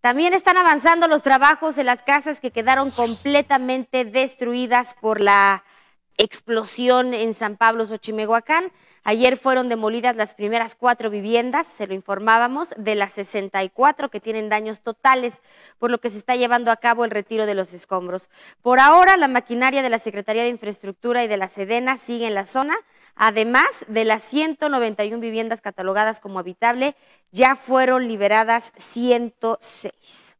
También están avanzando los trabajos en las casas que quedaron completamente destruidas por la explosión en San Pablo, Xochimehuacán. Ayer fueron demolidas las primeras cuatro viviendas, se lo informábamos, de las 64 que tienen daños totales, por lo que se está llevando a cabo el retiro de los escombros. Por ahora, la maquinaria de la Secretaría de Infraestructura y de la Sedena sigue en la zona Además de las 191 viviendas catalogadas como habitable, ya fueron liberadas 106.